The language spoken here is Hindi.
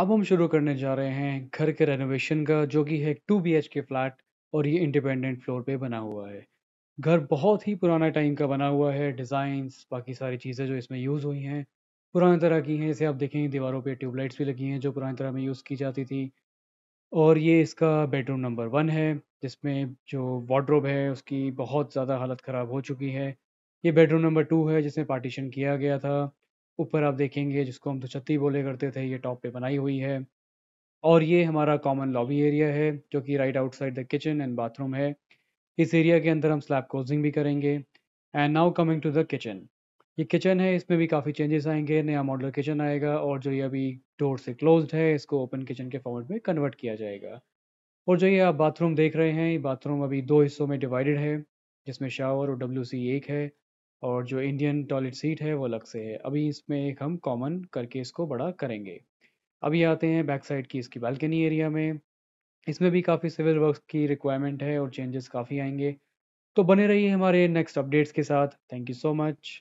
अब हम शुरू करने जा रहे हैं घर के रेनोवेशन का जो कि है two B H K flat और ये इंडिपेंडेंट फ्लोर पे बना हुआ है घर बहुत ही पुराना टाइम का बना हुआ है डिज़ाइंस बाकी सारी चीज़ें जो इसमें यूज़ हुई हैं पुराने तरह की हैं जैसे आप देखें दीवारों पे ट्यूबलाइट्स भी लगी हैं जो पुराने तरह में यूज़ की जाती थी और ये इसका बेडरूम नंबर वन है जिसमें जो वार्ड्रोब है उसकी बहुत ज़्यादा हालत ख़राब हो चुकी है ये बेडरूम नंबर टू है जिसमें पार्टीशन किया गया था ऊपर आप देखेंगे जिसको हम छत्ती बोले करते थे ये टॉप पे बनाई हुई है और ये हमारा कॉमन लॉबी एरिया है जो कि right outside the kitchen and bathroom है इस एरिया के अंदर हम स्लैब कोजिंग भी करेंगे and now coming to the kitchen ये किचन है इसमें भी काफ़ी चेंजेस आएंगे नया मॉडल किचन आएगा और जो ये अभी डोर से क्लोज है इसको ओपन किचन के फॉर्मेट में कन्वर्ट किया जाएगा और जो ये आप बाथरूम देख रहे हैं ये बाथरूम अभी दो हिस्सों में डिवाइडेड है जिसमें शावर और डब्ल्यू एक है और जो इंडियन टॉयलेट सीट है वो अलग से है अभी इसमें एक हम कॉमन करके इसको बड़ा करेंगे अभी आते हैं बैक साइड की इसकी बालकनी एरिया में इसमें भी काफ़ी सिविल वर्क्स की रिक्वायरमेंट है और चेंजेस काफ़ी आएंगे तो बने रहिए हमारे नेक्स्ट अपडेट्स के साथ थैंक यू सो मच